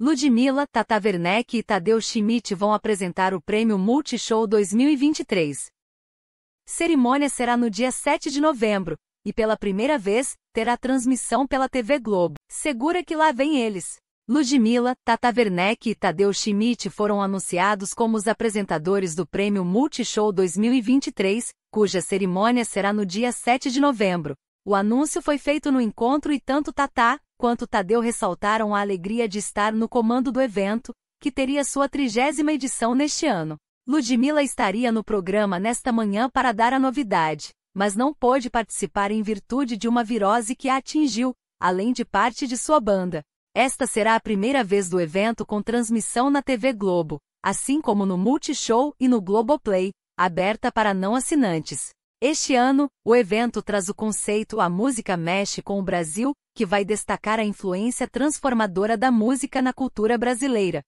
Ludmilla, Tata Werneck e Tadeu Schmidt vão apresentar o Prêmio Multishow 2023. Cerimônia será no dia 7 de novembro, e pela primeira vez, terá transmissão pela TV Globo. Segura que lá vem eles. Ludmilla, Tata Werneck e Tadeu Schmidt foram anunciados como os apresentadores do Prêmio Multishow 2023, cuja cerimônia será no dia 7 de novembro. O anúncio foi feito no encontro e tanto Tata, quanto Tadeu ressaltaram a alegria de estar no comando do evento, que teria sua trigésima edição neste ano. Ludmilla estaria no programa nesta manhã para dar a novidade, mas não pôde participar em virtude de uma virose que a atingiu, além de parte de sua banda. Esta será a primeira vez do evento com transmissão na TV Globo, assim como no Multishow e no Globoplay, aberta para não assinantes. Este ano, o evento traz o conceito A Música Mexe com o Brasil, que vai destacar a influência transformadora da música na cultura brasileira,